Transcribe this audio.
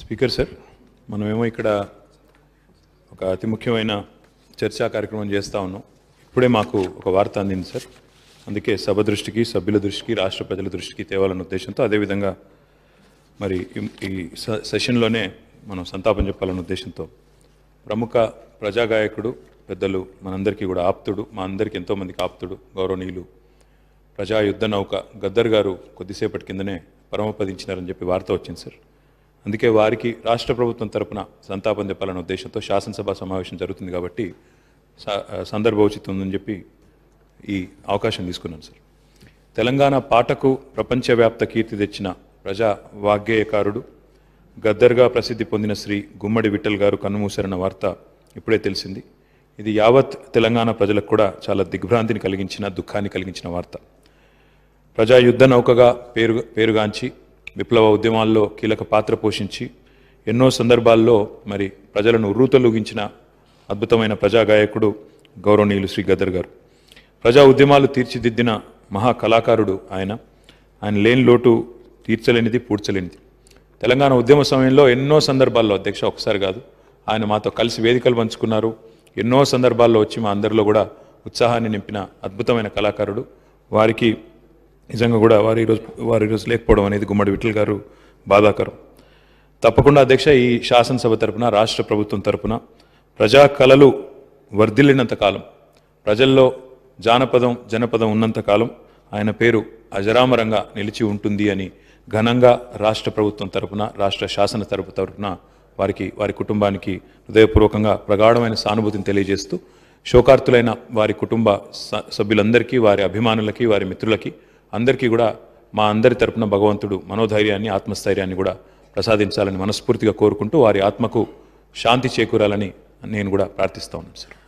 speaker sir మనమేమో ఇక్కడ ఒక అతి ముఖ్యమైన చర్చా కార్యక్రమం చేస్తూ ఉన్నాం ఇప్పుడే మాకు ఒక వార్త అందింది సార్ అందుకే సభ దృష్టికి సభ్యుల దృష్టికి రాష్ట్ర ప్రజల దృష్టికి తేవాలన్న ఉద్దేశంతో అదేవిధంగా మరి ఈ సెషన్లోనే మనం సంతాపం చెప్పాలన్న ఉద్దేశంతో ప్రముఖ ప్రజాగాయకుడు పెద్దలు మనందరికీ కూడా ఆప్తుడు మా అందరికీ ఎంతోమందికి ఆప్తుడు గౌరవనీయులు ప్రజా యుద్ధ నౌక గద్దర్ గారు కొద్దిసేపటి కిందనే పరమపదించినారని చెప్పి వార్త వచ్చింది సార్ అందుకే వారికి రాష్ట్ర ప్రభుత్వం తరపున సంతాపం తెప్పాలనే ఉద్దేశంతో శాసనసభ సమావేశం జరుగుతుంది కాబట్టి సందర్భోచితం ఉందని చెప్పి ఈ అవకాశం తీసుకున్నాను సార్ తెలంగాణ పాటకు ప్రపంచవ్యాప్త కీర్తి తెచ్చిన ప్రజా వాగ్గేయకారుడు గద్దర్గా ప్రసిద్ధి పొందిన శ్రీ గుమ్మడి విఠల్ గారు కన్నుమూసారన్న వార్త ఇప్పుడే తెలిసింది ఇది యావత్ తెలంగాణ ప్రజలకు కూడా చాలా దిగ్భ్రాంతిని కలిగించిన దుఃఖాన్ని కలిగించిన వార్త ప్రజాయుద్ధ నౌకగా పేరు పేరుగాంచి విప్లవ ఉద్యమాల్లో కీలక పాత్ర పోషించి ఎన్నో సందర్భాల్లో మరి ప్రజలను ఉర్రూతలుగించిన అద్భుతమైన ప్రజాగాయకుడు గౌరవనీయులు శ్రీ గదర్ గారు ప్రజా ఉద్యమాలు తీర్చిదిద్దిన మహా కళాకారుడు ఆయన ఆయన లేని లోటు తీర్చలేనిది పూడ్చలేనిది తెలంగాణ ఉద్యమ సమయంలో ఎన్నో సందర్భాల్లో అధ్యక్ష ఒకసారి కాదు ఆయన మాతో కలిసి వేదికలు పంచుకున్నారు ఎన్నో సందర్భాల్లో వచ్చి మా అందరిలో కూడా ఉత్సాహాన్ని నింపిన అద్భుతమైన కళాకారుడు వారికి నిజంగా కూడా వారు ఈరోజు వారు ఈరోజు లేకపోవడం అనేది గుమ్మడి విఠల్ గారు బాధాకరం తప్పకుండా అధ్యక్ష ఈ శాసనసభ తరపున రాష్ట్ర ప్రభుత్వం తరపున ప్రజా కళలు వర్ధిల్లినంత కాలం ప్రజల్లో జానపదం జనపదం ఉన్నంత కాలం ఆయన పేరు అజరామరంగా నిలిచి ఉంటుంది అని ఘనంగా రాష్ట్ర ప్రభుత్వం తరపున రాష్ట్ర శాసన తరపు తరపున వారికి వారి కుటుంబానికి హృదయపూర్వకంగా ప్రగాఢమైన సానుభూతిని తెలియజేస్తూ శోకార్తులైన వారి కుటుంబ సభ్యులందరికీ వారి అభిమానులకి వారి మిత్రులకి అందరికీ కూడా మా అందరి తరపున భగవంతుడు మనోధైర్యాన్ని ఆత్మస్థైర్యాన్ని కూడా ప్రసాదించాలని మనస్ఫూర్తిగా కోరుకుంటూ వారి ఆత్మకు శాంతి చేకూరాలని నేను కూడా ప్రార్థిస్తా ఉన్నాను సార్